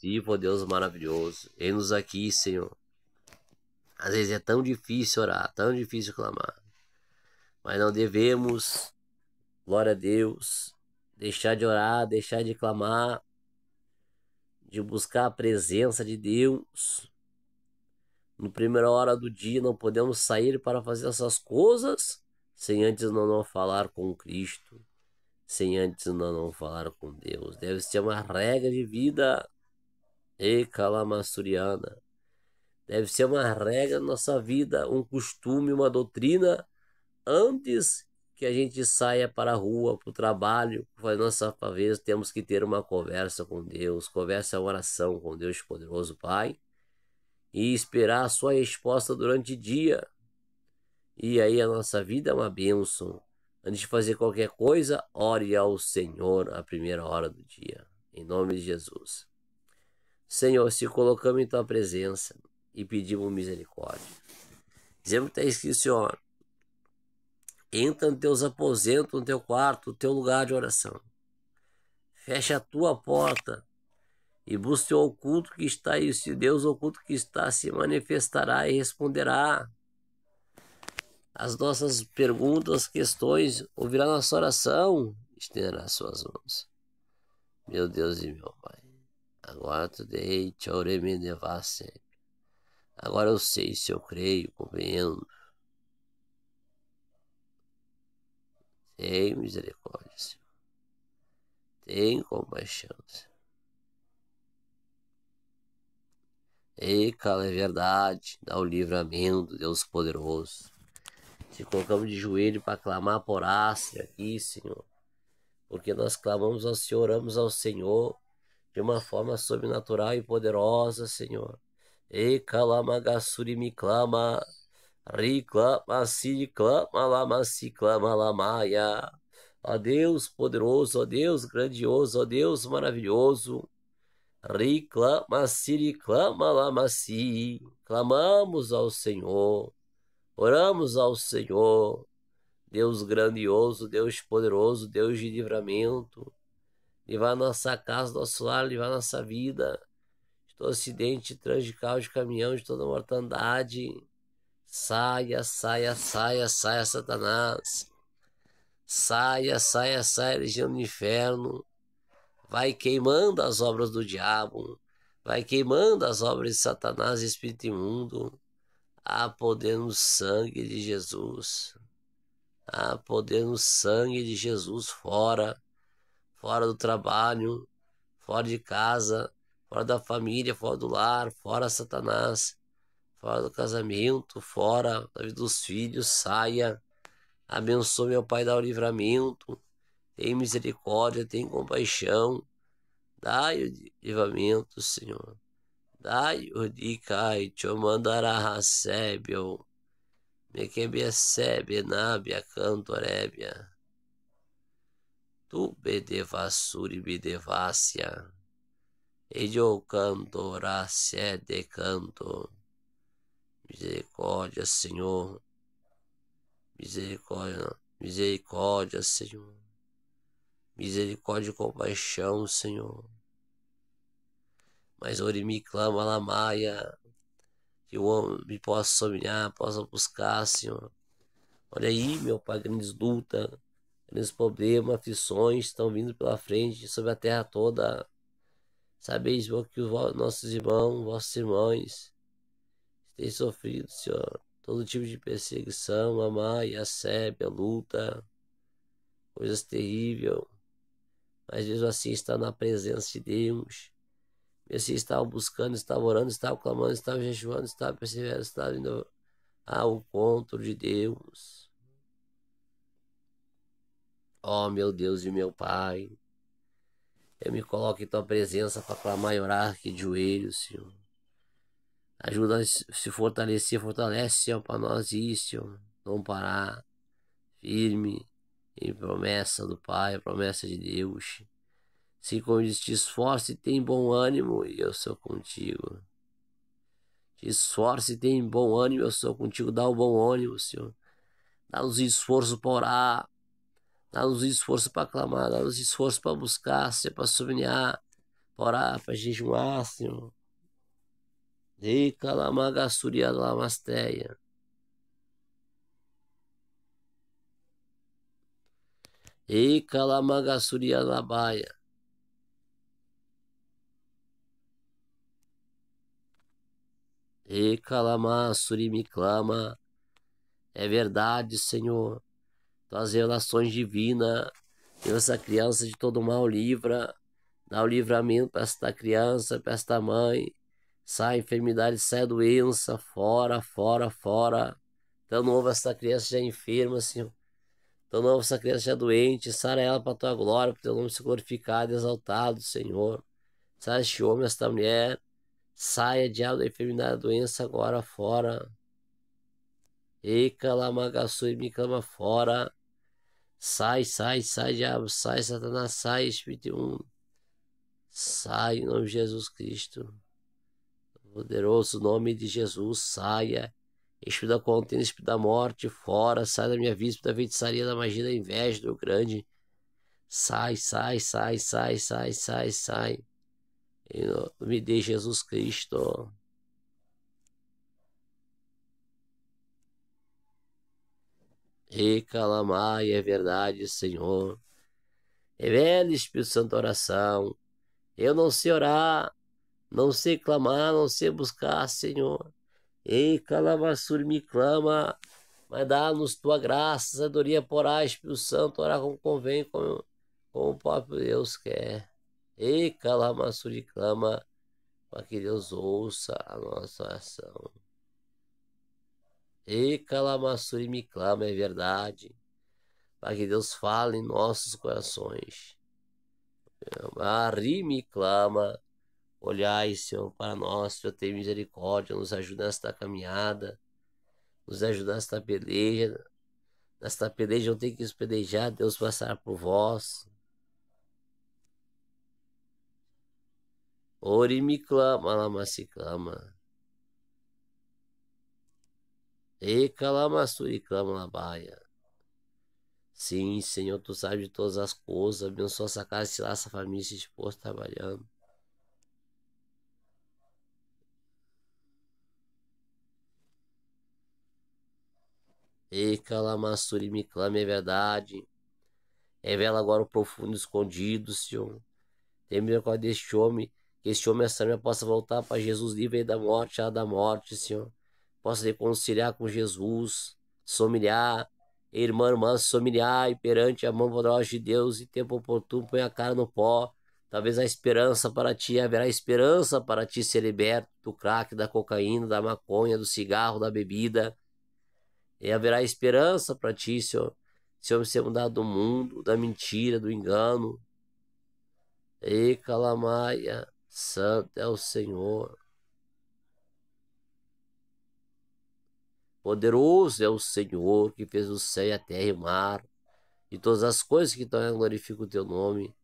Vivo, Deus maravilhoso. Eis-nos aqui, Senhor. Às vezes é tão difícil orar, tão difícil clamar. Mas não devemos, glória a Deus, deixar de orar, deixar de clamar, de buscar a presença de Deus. no primeira hora do dia não podemos sair para fazer essas coisas sem antes não, não falar com Cristo, sem antes não, não falar com Deus. Deve ser uma regra de vida e calamassuriana. Deve ser uma regra na nossa vida, um costume, uma doutrina, antes que a gente saia para a rua, para o trabalho, para nossa vez, temos que ter uma conversa com Deus, conversa, uma oração com Deus poderoso Pai, e esperar a sua resposta durante o dia. E aí a nossa vida é uma bênção. Antes de fazer qualquer coisa, ore ao Senhor a primeira hora do dia. Em nome de Jesus. Senhor, se colocamos em tua presença e pedimos misericórdia. Dizemos que está escrito, Senhor, entra nos teus aposentos, no teu quarto, no teu lugar de oração. Fecha a tua porta e busque o oculto que está aí. Se Deus oculto que está se manifestará e responderá as nossas perguntas, questões, ouvirá nossa oração, estenderá suas mãos. Meu Deus e meu Pai. Agora dei chore me Agora eu sei se eu creio, compreendo. Tem misericórdia, Senhor. Tem compaixão, Senhor. Ei, cala, é verdade. Dá o livramento, Deus poderoso. Te colocamos de joelho para clamar por Ásia aqui, Senhor. Porque nós clamamos ao Senhor, oramos ao Senhor de uma forma sobrenatural e poderosa, Senhor. E gasuri, me clama, reclama se clama lama se clama lamaia. Ó Deus poderoso, ó Deus grandioso, ó Deus maravilhoso. Reclama se reclama lama se. Clamamos ao Senhor, oramos ao Senhor. Deus grandioso, Deus poderoso, Deus de livramento levar nossa casa, nosso lar, levar nossa vida de todo acidente, de trânsito de carro, de caminhão, de toda mortandade. Saia, saia, saia, saia, Satanás. Saia, saia, saia, região do inferno. Vai queimando as obras do diabo. Vai queimando as obras de Satanás, espírito imundo. Há poder no sangue de Jesus. Há poder no sangue de Jesus fora fora do trabalho, fora de casa, fora da família, fora do lar, fora Satanás, fora do casamento, fora da vida dos filhos, saia. Abençoe meu Pai, dá o livramento, tem misericórdia, tem compaixão, dai o livramento, Senhor. Dai o dicai, te mandará recebe, me que recebe, canto cantorebia tu bedevasuri bedevasya, eo cantora de canto. Misericórdia, Senhor. Misericórdia, misericórdia, Senhor. Misericórdia e compaixão, Senhor. Mas me clama, Lamaia, que o homem possa sonhar, possa buscar, Senhor. Olha aí, meu Pai, grandes lutas meus problemas, aflições estão vindo pela frente sobre a terra toda. Sabeis, Senhor, que os nossos irmãos, vossos irmãos, têm sofrido, Senhor, todo tipo de perseguição, a mãe, a sebe, a luta, coisas terríveis. Mas mesmo assim está na presença de Deus. Mesmo assim estava buscando, estava orando, estava clamando, estava jejuando, estava perseverando, estava indo ao encontro de Deus. Ó oh, meu Deus e meu Pai, eu me coloco em tua presença para clamar e orar aqui de joelho, Senhor. Ajuda a se fortalecer, fortalece, Senhor, para nós ir, Senhor. Não parar, firme em promessa do Pai, promessa de Deus. Se como diz, te esforce e tem bom ânimo, e eu sou contigo. Te esforce e tem bom ânimo, eu sou contigo. Dá o bom ânimo, Senhor. Dá-nos esforços para orar, dá-nos esforço para clamar, dá-nos esforço para buscar, se é para sublinhar, para orar, para jejuar, Senhor. Rica lamagassúria lamasteia. Rica lamagassúria labaia. E calamar, me clama. É verdade, Senhor tuas então, relações divinas. Deus, essa criança de todo mal livra. Dá o livramento para esta criança, para esta mãe. Sai enfermidade, sai doença, fora, fora, fora. Tão novo essa criança já é enferma, Senhor. Assim, Tão novo essa criança já é doente. Sara ela para tua glória, para teu nome ser glorificado e exaltado, Senhor. Sai este homem, esta mulher. Saia, diabo, da enfermidade, a doença, agora, fora. E calamagassu e me clama fora. Sai, sai, sai, diabo, sai, Satanás, sai, Espírito um Sai, em nome de Jesus Cristo. Poderoso nome de Jesus, saia. Espírito da contenda, espírito da morte, fora, sai da minha vida, espírito da feitiçaria, da magia, da inveja, do grande. Sai, sai, sai, sai, sai, sai, sai. Em nome de Jesus Cristo. reclamai, é verdade, Senhor. Revela, Espírito Santo, oração. Eu não sei orar, não sei clamar, não sei buscar, Senhor. Ei, calama, me clama, mas dá-nos tua graça, sabedoria por ar, Espírito Santo, orar como convém, como, como o próprio Deus quer. Ei, me clama, para que Deus ouça a nossa oração. E calamassuri me clama, é verdade. Para que Deus fale em nossos corações. Ari me clama, olhai, Senhor, para nós, Senhor, tem misericórdia, nos ajuda nesta caminhada, nos ajuda nesta peleja, nesta peleja não tem que espedejar, Deus passar por vós. Ori me clama, lama se clama. E calamassuri labaia. Sim, Senhor, Tu sabes de todas as coisas. Abençoa essa casa, se lá, essa família, se esposa trabalhando. E calamassuri me clame, é verdade. Revela agora o profundo escondido, Senhor. Tem misericórdia deste homem. Que este homem, essa minha possa voltar para Jesus livre da morte, já da morte, Senhor possa reconciliar com Jesus, se humilhar, irmã, irmã, se humilhar e perante a mão poderosa de Deus e tempo oportuno põe a cara no pó. Talvez a esperança para ti, haverá esperança para ti ser liberto do crack, da cocaína, da maconha, do cigarro, da bebida. E haverá esperança para ti, Senhor, se eu me ser mudado do mundo, da mentira, do engano. E calamaia, santo é o Senhor. Poderoso é o Senhor que fez o céu e a terra e o mar, e todas as coisas que estão glorificam o teu nome.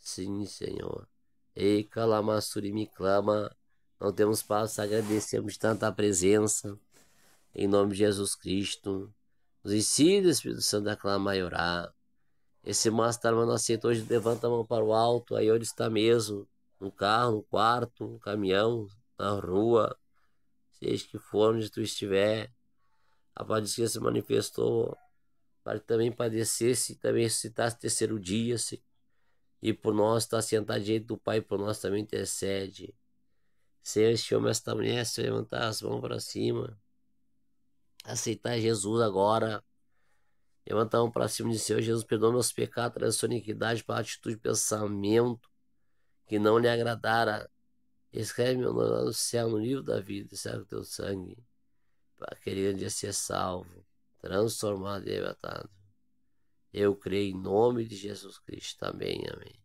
Sim, Senhor. Ei, Calamassuri me clama. Não temos paz, agradecemos tanta presença. Em nome de Jesus Cristo. Nos ensina, Espírito Santo, a clamar e orar. Esse mastarma não aceita hoje, levanta a mão para o alto, aí onde está mesmo. No carro, no quarto, no caminhão, na rua desde que for onde tu estiver. A padecer de se manifestou para que também padecesse e também ressuscitasse terceiro dia, E por nós está sentado direito do Pai, por nós também intercede. Senhor, este homem, esta mulher, se levantar as mãos para cima, aceitar Jesus agora, levantar a mão para cima de Senhor, Jesus, perdoa meus pecados, traz sua iniquidade para a atitude de pensamento que não lhe agradara. Escreve meu nome lá no céu, no livro da vida, será o teu sangue, para aquele dia ser salvo, transformado e arrebatado. Eu creio em nome de Jesus Cristo. Amém, amém.